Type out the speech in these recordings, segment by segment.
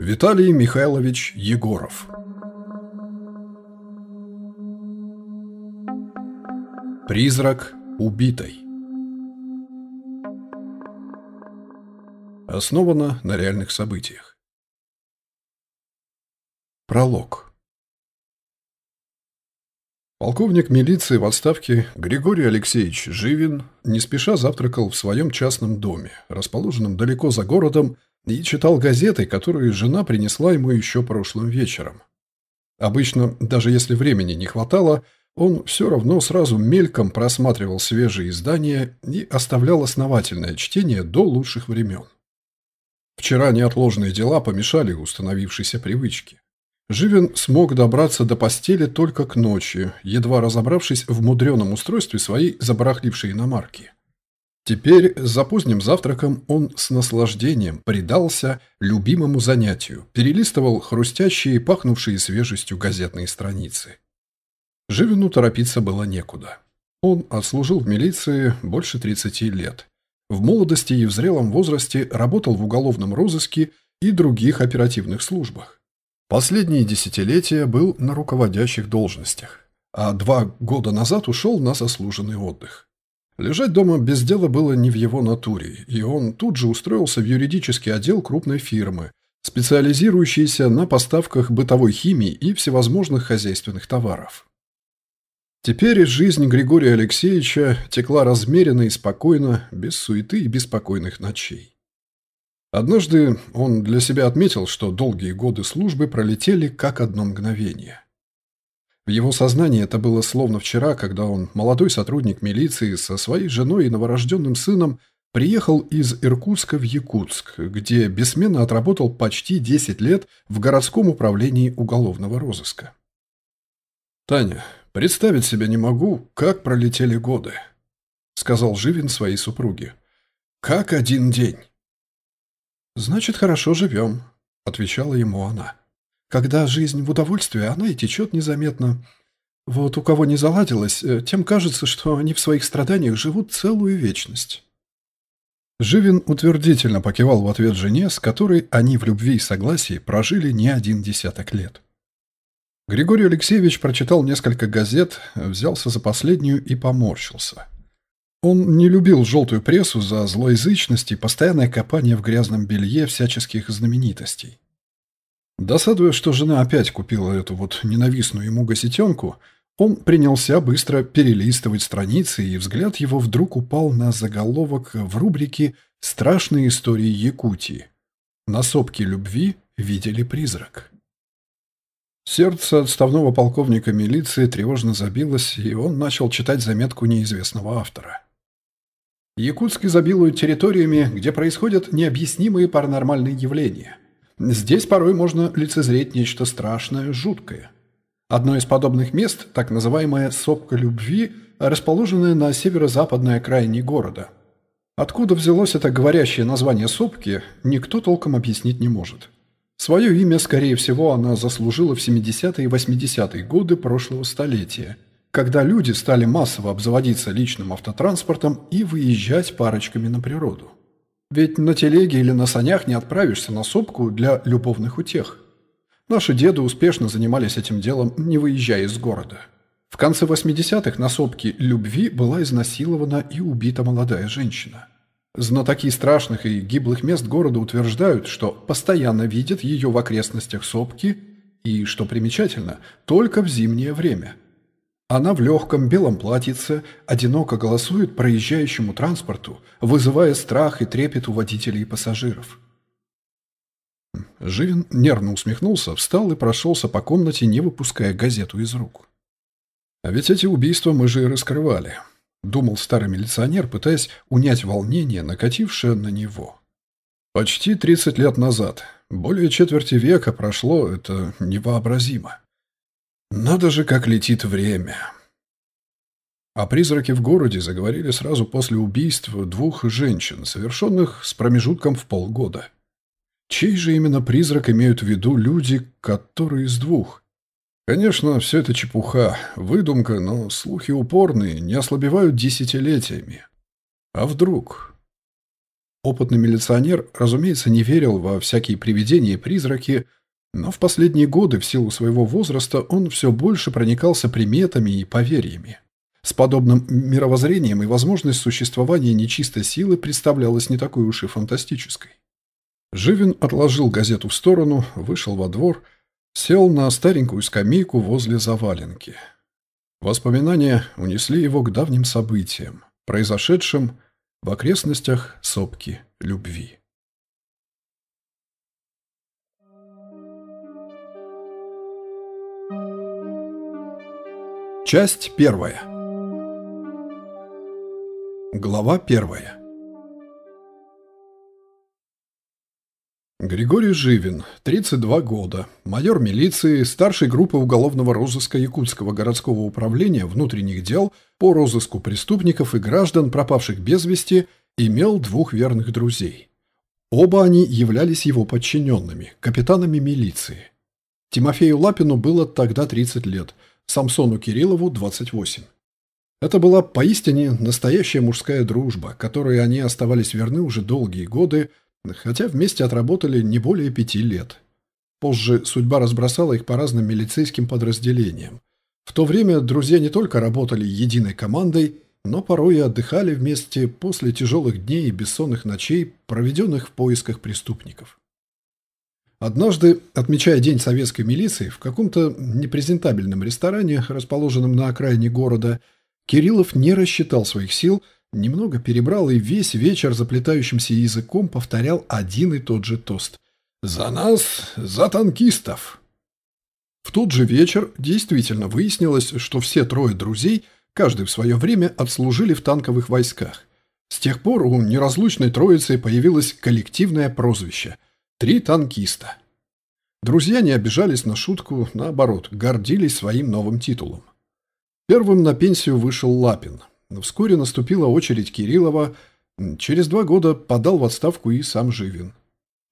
Виталий Михайлович Егоров Призрак убитой Основано на реальных событиях. Пролог Полковник милиции в отставке Григорий Алексеевич Живин не спеша завтракал в своем частном доме, расположенном далеко за городом и читал газеты, которые жена принесла ему еще прошлым вечером. Обычно, даже если времени не хватало, он все равно сразу мельком просматривал свежие издания и оставлял основательное чтение до лучших времен. Вчера неотложные дела помешали установившейся привычке. Живин смог добраться до постели только к ночи, едва разобравшись в мудреном устройстве своей забарахлившей иномарки. Теперь за поздним завтраком он с наслаждением предался любимому занятию, перелистывал хрустящие и пахнувшие свежестью газетные страницы. Живину торопиться было некуда. Он отслужил в милиции больше 30 лет. В молодости и в зрелом возрасте работал в уголовном розыске и других оперативных службах. Последние десятилетия был на руководящих должностях, а два года назад ушел на заслуженный отдых. Лежать дома без дела было не в его натуре, и он тут же устроился в юридический отдел крупной фирмы, специализирующейся на поставках бытовой химии и всевозможных хозяйственных товаров. Теперь жизнь Григория Алексеевича текла размеренно и спокойно, без суеты и беспокойных ночей. Однажды он для себя отметил, что долгие годы службы пролетели как одно мгновение – в его сознании это было словно вчера, когда он, молодой сотрудник милиции, со своей женой и новорожденным сыном приехал из Иркутска в Якутск, где бессменно отработал почти 10 лет в городском управлении уголовного розыска. «Таня, представить себе не могу, как пролетели годы», — сказал Живин своей супруге. «Как один день». «Значит, хорошо живем», — отвечала ему она. Когда жизнь в удовольствии, а она и течет незаметно. Вот у кого не заладилось, э, тем кажется, что они в своих страданиях живут целую вечность». Живин утвердительно покивал в ответ жене, с которой они в любви и согласии прожили не один десяток лет. Григорий Алексеевич прочитал несколько газет, взялся за последнюю и поморщился. Он не любил желтую прессу за злоязычность и постоянное копание в грязном белье всяческих знаменитостей. Досадуя, что жена опять купила эту вот ненавистную ему газетенку, он принялся быстро перелистывать страницы, и взгляд его вдруг упал на заголовок в рубрике «Страшные истории Якутии». На сопке любви видели призрак. Сердце отставного полковника милиции тревожно забилось, и он начал читать заметку неизвестного автора. Якутск изобилуют территориями, где происходят необъяснимые паранормальные явления – Здесь порой можно лицезреть нечто страшное, жуткое. Одно из подобных мест – так называемая «сопка любви», расположенная на северо-западной окраине города. Откуда взялось это говорящее название «сопки», никто толком объяснить не может. Свое имя, скорее всего, она заслужила в 70-е и 80-е годы прошлого столетия, когда люди стали массово обзаводиться личным автотранспортом и выезжать парочками на природу. Ведь на телеге или на санях не отправишься на сопку для любовных утех. Наши деды успешно занимались этим делом, не выезжая из города. В конце 80-х на сопке любви была изнасилована и убита молодая женщина. Знатоки страшных и гиблых мест города утверждают, что постоянно видят ее в окрестностях сопки и, что примечательно, только в зимнее время – она в легком белом платьице одиноко голосует проезжающему транспорту, вызывая страх и трепет у водителей и пассажиров. Живин нервно усмехнулся, встал и прошелся по комнате, не выпуская газету из рук. «А ведь эти убийства мы же и раскрывали», — думал старый милиционер, пытаясь унять волнение, накатившее на него. «Почти 30 лет назад. Более четверти века прошло, это невообразимо». Надо же, как летит время. О призраке в городе заговорили сразу после убийств двух женщин, совершенных с промежутком в полгода. Чей же именно призрак имеют в виду люди, которые из двух? Конечно, все это чепуха, выдумка, но слухи упорные, не ослабевают десятилетиями. А вдруг? Опытный милиционер, разумеется, не верил во всякие привидения и призраки, но в последние годы в силу своего возраста он все больше проникался приметами и поверьями. С подобным мировоззрением и возможность существования нечистой силы представлялась не такой уж и фантастической. Живин отложил газету в сторону, вышел во двор, сел на старенькую скамейку возле заваленки. Воспоминания унесли его к давним событиям, произошедшим в окрестностях сопки любви. Часть первая. Глава первая. Григорий Живин, 32 года, майор милиции, старший группы уголовного розыска Якутского городского управления внутренних дел по розыску преступников и граждан, пропавших без вести, имел двух верных друзей. Оба они являлись его подчиненными, капитанами милиции. Тимофею Лапину было тогда 30 лет – Самсону Кириллову 28. Это была поистине настоящая мужская дружба, которой они оставались верны уже долгие годы, хотя вместе отработали не более пяти лет. Позже судьба разбросала их по разным милицейским подразделениям. В то время друзья не только работали единой командой, но порой и отдыхали вместе после тяжелых дней и бессонных ночей, проведенных в поисках преступников. Однажды, отмечая День советской милиции, в каком-то непрезентабельном ресторане, расположенном на окраине города, Кириллов не рассчитал своих сил, немного перебрал и весь вечер заплетающимся языком повторял один и тот же тост. «За нас, за танкистов!» В тот же вечер действительно выяснилось, что все трое друзей, каждый в свое время, отслужили в танковых войсках. С тех пор у неразлучной троицы появилось коллективное прозвище – Три танкиста. Друзья не обижались на шутку, наоборот, гордились своим новым титулом. Первым на пенсию вышел Лапин. Вскоре наступила очередь Кириллова. Через два года подал в отставку и сам Живин.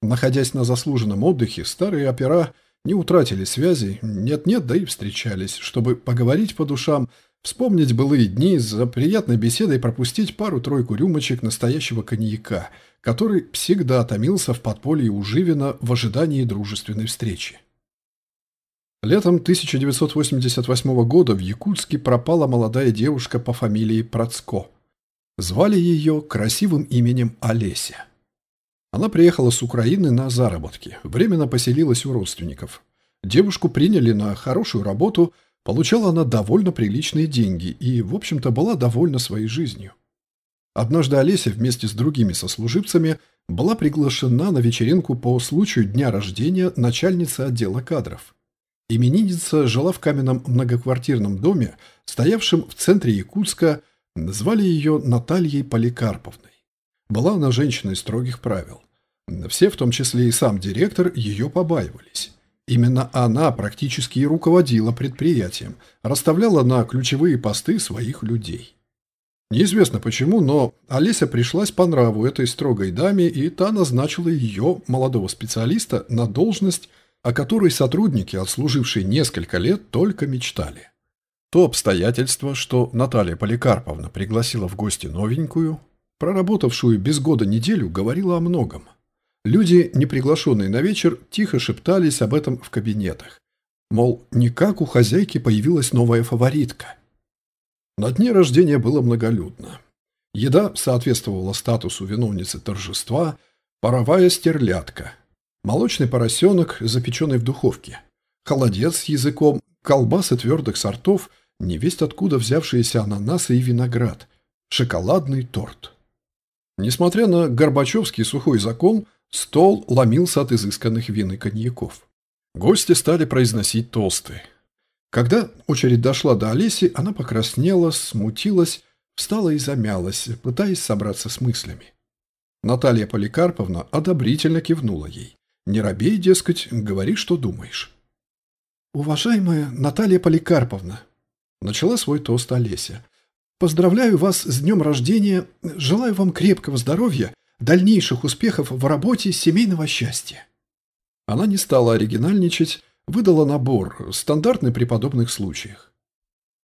Находясь на заслуженном отдыхе, старые опера не утратили связи, нет-нет, да и встречались, чтобы поговорить по душам, Вспомнить былые дни, за приятной беседой пропустить пару-тройку рюмочек настоящего коньяка, который всегда томился в подполье у в ожидании дружественной встречи. Летом 1988 года в Якутске пропала молодая девушка по фамилии Процко. Звали ее красивым именем Олеся. Она приехала с Украины на заработки, временно поселилась у родственников. Девушку приняли на хорошую работу – Получала она довольно приличные деньги и, в общем-то, была довольна своей жизнью. Однажды Олеся вместе с другими сослуживцами была приглашена на вечеринку по случаю дня рождения начальницы отдела кадров. Именинница жила в каменном многоквартирном доме, стоявшем в центре Якутска, назвали ее Натальей Поликарповной. Была она женщиной строгих правил. Все, в том числе и сам директор, ее побаивались. Именно она практически и руководила предприятием, расставляла на ключевые посты своих людей. Неизвестно почему, но Олеся пришлась по нраву этой строгой даме, и та назначила ее, молодого специалиста, на должность, о которой сотрудники, отслужившие несколько лет, только мечтали. То обстоятельство, что Наталья Поликарповна пригласила в гости новенькую, проработавшую без года неделю, говорило о многом. Люди, не приглашенные на вечер, тихо шептались об этом в кабинетах. Мол, никак у хозяйки появилась новая фаворитка. На дне рождения было многолюдно. Еда соответствовала статусу виновницы торжества, паровая стерлядка, молочный поросенок, запеченный в духовке, холодец с языком, колбасы твердых сортов, невесть откуда взявшиеся ананасы и виноград, шоколадный торт. Несмотря на горбачевский сухой закон – Стол ломился от изысканных вин и коньяков. Гости стали произносить тосты. Когда очередь дошла до Олеси, она покраснела, смутилась, встала и замялась, пытаясь собраться с мыслями. Наталья Поликарповна одобрительно кивнула ей. «Не робей, дескать, говори, что думаешь». «Уважаемая Наталья Поликарповна», – начала свой тост Олеся, – «поздравляю вас с днем рождения, желаю вам крепкого здоровья – дальнейших успехов в работе семейного счастья. Она не стала оригинальничать, выдала набор, стандартный при подобных случаях.